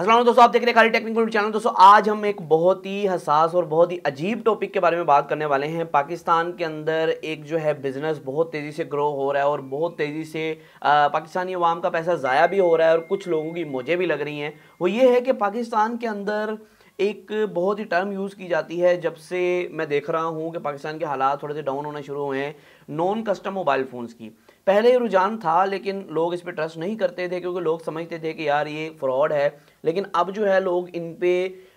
असल दोस्तों आप देख रहे हैं खाली टेक्निकल चैनल दोस्तों आज हम एक बहुत ही हसास और बहुत ही अजीब टॉपिक के बारे में बात करने वाले हैं पाकिस्तान के अंदर एक जो है बिज़नेस बहुत तेज़ी से ग्रो हो रहा है और बहुत तेज़ी से पाकिस्तानी अवाम का पैसा ज़ाया भी हो रहा है और कुछ लोगों की मुझे भी लग रही हैं वो ये है कि पाकिस्तान के अंदर एक बहुत ही टर्म यूज़ की जाती है जब से मैं देख रहा हूँ कि पाकिस्तान के हालात थोड़े से डाउन होना शुरू हुए हैं नॉन कस्टम मोबाइल फ़ोन्स की पहले ये रुझान था लेकिन लोग इस पर ट्रस्ट नहीं करते थे क्योंकि लोग समझते थे कि यार ये फ्रॉड है लेकिन अब जो है लोग इन पे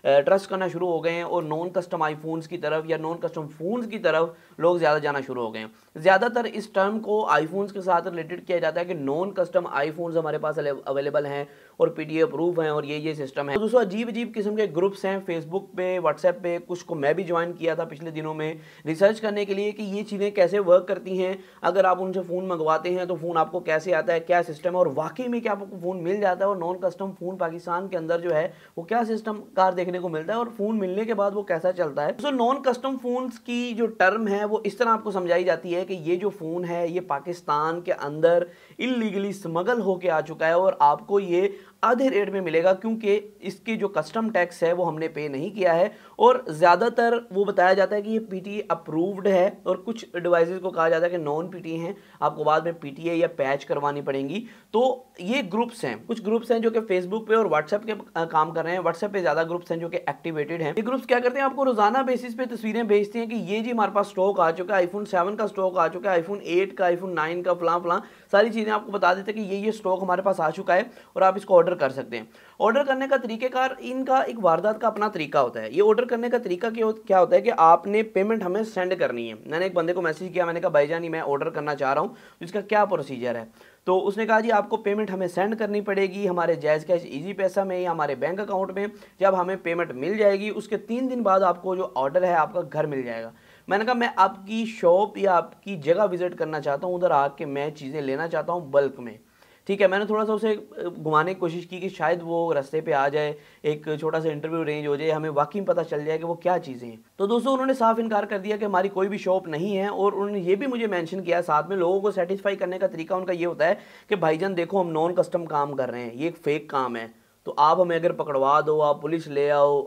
ट्रस्ट करना शुरू हो गए हैं और नॉन कस्टम आईफोन्स की तरफ या नॉन कस्टम फ़ोन्स की तरफ लोग ज़्यादा जाना शुरू हो गए हैं ज़्यादातर इस टर्म को आईफोन्स के साथ रिलेटेड किया जाता है कि नॉन कस्टम आईफोन्स हमारे पास अवेलेबल हैं और पी डी प्रूफ हैं और ये ये सिस्टम है तो दोस्तों अजीब अजीब किस्म के ग्रुप्स हैं फेसबुक पे व्हाट्सएप पे कुछ को मैं भी ज्वाइन किया था पिछले दिनों में रिसर्च करने के लिए कि ये चीज़ें कैसे वर्क करती हैं अगर आप उनसे फ़ोन मंगवाते हैं तो फ़ोन आपको कैसे आता है क्या सिस्टम है और वाकई में क्या आपको फ़ोन मिल जाता है और नॉन कस्टम फ़ोन पाकिस्तान के अंदर जो है वो क्या सिस्टम कार देखने को मिलता है और फ़ोन मिलने के बाद वो कैसा चलता है सो नॉन कस्टम फ़ोन्स की जो टर्म है वो इस तरह आपको समझाई जाती है कि ये जो फ़ोन है ये पाकिस्तान के अंदर इलीगली स्मगल होके आ चुका है और आपको ये आधे रेट में मिलेगा क्योंकि इसकी जो कस्टम टैक्स है वो हमने पे नहीं किया है और ज़्यादातर वो बताया जाता है कि ये पीटीए अप्रूव्ड e है और कुछ डिवाइसेस को कहा जाता है कि नॉन पीटीए e हैं आपको बाद में पीटीए e या पैच करवानी पड़ेंगी तो ये ग्रुप्स हैं कुछ ग्रुप्स हैं जो कि फेसबुक पे और व्हाट्सएप के काम कर रहे हैं व्हाट्सएप पे ज़्यादा ग्रुप्स हैं जो कि एक्टिवेटेड हैं ये ग्रुप्स क्या करते हैं आपको रोजाना बेसिस पे तस्वीरें भेजते हैं कि ये जी हमारे पास स्टॉक आ चुका है आईफोन सेवन का स्टॉक आ चुका है आईफोन एट का आईफोन नाइन का फलां फलां सारी चीज़ें आपको बता देते हैं कि ये ये स्टॉक हमारे पास आ चुका है और आप इसको ऑर्डर ऑर्डर कर सकते हैं ऑर्डर करने का तरीक़ेकार इनका एक वारदात का अपना तरीका होता है ये ऑर्डर करने का तरीका क्या होता है कि आपने पेमेंट हमें सेंड करनी है मैंने एक बंदे को मैसेज किया मैंने कहा भाईजान मैं ऑर्डर करना चाह रहा हूँ इसका क्या प्रोसीजर है तो उसने कहा जी आपको पेमेंट हमें सेंड करनी पड़ेगी हमारे जायज़ कैश इजी पैसा में या हमारे बैंक अकाउंट में जब हमें पेमेंट मिल जाएगी उसके तीन दिन बाद आपको जो ऑर्डर है आपका घर मिल जाएगा मैंने कहा मैं आपकी शॉप या आपकी जगह विज़िट करना चाहता हूँ उधर आके मैं चीज़ें लेना चाहता हूँ बल्क में ठीक है मैंने थोड़ा सा उसे घुमाने की कोशिश की कि शायद वो रास्ते पे आ जाए एक छोटा सा इंटरव्यू अरेंज हो जाए हमें वाकई में पता चल जाए कि वो क्या चीज़ें हैं तो दोस्तों उन्होंने साफ इनकार कर दिया कि हमारी कोई भी शॉप नहीं है और उन्होंने ये भी मुझे मैंशन किया साथ में लोगों को सेटिस्फाई करने का तरीका उनका ये होता है कि भाईजान देखो हम नॉन कस्टम काम कर रहे हैं ये एक फेक काम है तो आप हमें अगर पकड़वा दो आप पुलिस ले आओ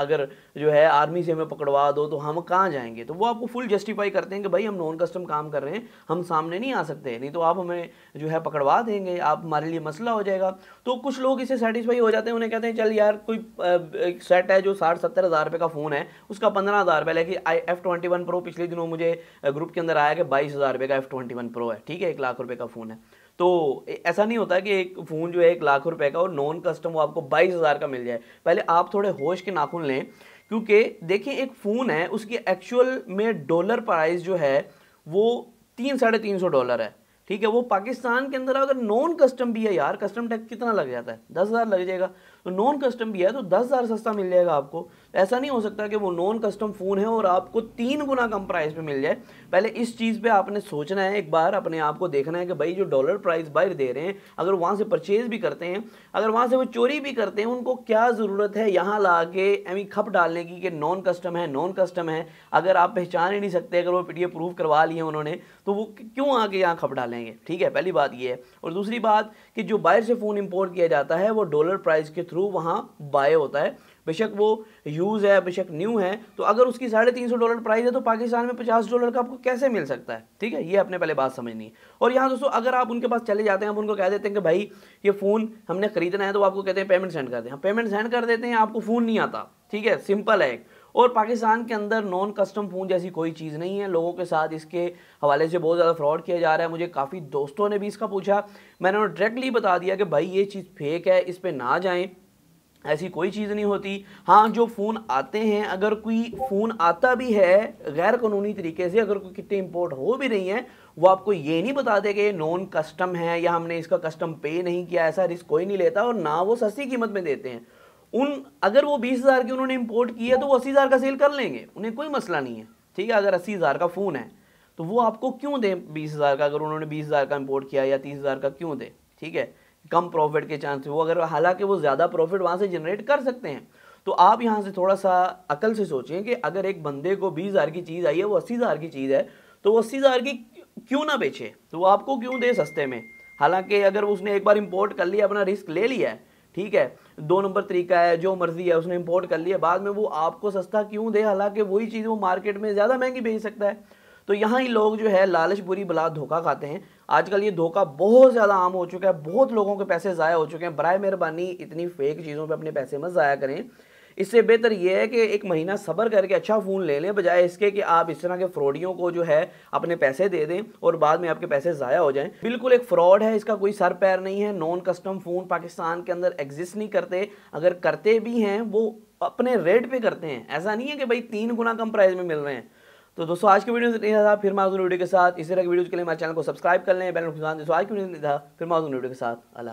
अगर जो है आर्मी से हमें पकड़वा दो तो हम कहाँ जाएंगे तो वो आपको फुल जस्टिफाई करते हैं कि भाई हम नॉन कस्टम काम कर रहे हैं हम सामने नहीं आ सकते नहीं तो आप हमें जो है पकड़वा देंगे आप हमारे लिए मसला हो जाएगा तो कुछ लोग इसे सेटिस्फाई हो जाते हैं उन्हें कहते हैं चल यार कोई सेट है जो साठ सत्तर हज़ार रुपये का फ़ोन है उसका पंद्रह हज़ार रुपये लेकिन I F twenty one pro पिछले दिनों मुझे ग्रुप के अंदर आया कि बाईस हज़ार रुपये का एफ़ ट्वेंटी वन प्रो है ठीक है एक लाख रुपये का फ़ोन है तो ऐसा नहीं होता कि एक फ़ोन जो है एक लाख रुपए का और नॉन कस्टम वो आपको बाईस हज़ार का मिल जाए पहले आप थोड़े होश के नाखून लें क्योंकि देखिए एक फ़ोन है उसकी एक्चुअल में डॉलर प्राइस जो है वो तीन साढ़े तीन सौ डॉलर है ठीक है वो पाकिस्तान के अंदर अगर नॉन कस्टम भी है यार कस्टम टैक्स कितना लग जाता है दस हज़ार लग जाएगा तो नॉन कस्टम भी है तो दस हज़ार सस्ता मिल जाएगा आपको ऐसा नहीं हो सकता कि वो नॉन कस्टम फ़ोन है और आपको तीन गुना कम प्राइस पे मिल जाए पहले इस चीज़ पे आपने सोचना है एक बार अपने आप को देखना है कि भाई जो डॉलर प्राइस बाहर दे रहे हैं अगर वहाँ से परचेज़ भी करते हैं अगर वहाँ से वो चोरी भी करते हैं उनको क्या ज़रूरत है यहाँ ला के एमी खप डालने की कि नॉन कस्टम है नॉन कस्टम है अगर आप पहचान ही नहीं सकते अगर वो पी प्रूफ करवा लिए उन्होंने तो वो क्यों आके यहाँ खप डाल डालेंगे ठीक है पहली बात ये है और दूसरी बात कि जो बाहर से फ़ोन इंपोर्ट किया जाता है वो डॉलर प्राइस के थ्रू वहाँ बाय होता है बेशक वो यूज़ है बेशक न्यू है तो अगर उसकी साढ़े तीन सौ डॉलर प्राइस है तो पाकिस्तान में पचास डॉलर का आपको कैसे मिल सकता है ठीक है ये अपने पहले बात समझनी है और यहाँ दोस्तों अगर आप उनके पास चले जाते हैं आप उनको कह देते हैं कि भाई ये फ़ोन हमने खरीदना है तो आपको कहते हैं पेमेंट सेंड कर दें हम पेमेंट सेंड कर देते हैं आपको फ़ोन नहीं आता ठीक है सिंपल है और पाकिस्तान के अंदर नॉन कस्टम फ़ोन जैसी कोई चीज़ नहीं है लोगों के साथ इसके हवाले से बहुत ज़्यादा फ्रॉड किया जा रहा है मुझे काफ़ी दोस्तों ने भी इसका पूछा मैंने उन्हें डायरेक्टली बता दिया कि भाई ये चीज़ फेक है इस पर ना जाएँ ऐसी कोई चीज़ नहीं होती हाँ जो फ़ोन आते हैं अगर कोई फ़ोन आता भी है गैर कानूनी तरीके से अगर कोई कितने इम्पोर्ट हो भी रही हैं वो आपको ये नहीं दे कि ये नॉन कस्टम है या हमने इसका कस्टम पे नहीं किया ऐसा रिस्क कोई नहीं लेता और ना वो सस्ती कीमत में देते हैं उन अगर वो बीस हज़ार की उन्होंने इम्पोर्ट किया तो वो अस्सी हज़ार का सेल कर लेंगे उन्हें कोई मसला नहीं है ठीक है अगर अस्सी हज़ार का फ़ोन है तो वो आपको क्यों दें बीस हज़ार का अगर उन्होंने बीस हज़ार का इम्पोर्ट किया या तीस हज़ार का क्यों दें ठीक है कम प्रॉफिट के चांस वो अगर हालांकि वो ज़्यादा प्रॉफिट वहाँ से जनरेट कर सकते हैं तो आप यहाँ से थोड़ा सा अकल से सोचें कि अगर एक बंदे को बीस हज़ार की चीज़ आई है वो अस्सी हज़ार की चीज़ है तो वो अस्सी हज़ार की क्यों ना बेचे तो वो आपको क्यों दे सस्ते में हालांकि अगर उसने एक बार इम्पोर्ट कर लिया अपना रिस्क ले लिया है ठीक है दो नंबर तरीका है जो मर्जी है उसने इम्पोर्ट कर लिया बाद में वो आपको सस्ता क्यों दे हालांकि वही चीज़ वो मार्केट में ज़्यादा महंगी बेच सकता है तो यहाँ ही लोग जो है लालच बुरी बला धोखा खाते हैं आजकल ये धोखा बहुत ज़्यादा आम हो चुका है बहुत लोगों के पैसे ज़ाया हो चुके हैं बर मेहरबानी इतनी फेक चीज़ों पर अपने पैसे मत ज़ाया करें इससे बेहतर यह है कि एक महीना सब्र करके अच्छा फ़ोन ले लें बजाय इसके कि आप इस तरह के फ्रॉडियों को जो है अपने पैसे दे दें और बाद में आपके पैसे ज़ाया हो जाएं बिल्कुल एक फ्रॉड है इसका कोई सर पैर नहीं है नॉन कस्टम फ़ोन पाकिस्तान के अंदर एग्जिस्ट नहीं करते अगर करते भी हैं वो अपने रेट पर करते हैं ऐसा नहीं है कि भाई तीन गुना कम प्राइस में मिल रहे हैं तो दोस्तों आज के वीडियो से था फिर मैं वीडियो के साथ इसी तरह के वीडियो के लिए हमारे चैनल को सब्सक्राइब कर लें बैनर खुशान दोस्तों आज की वीडियो था फिर मैं वीडियो के साथ अल्लाह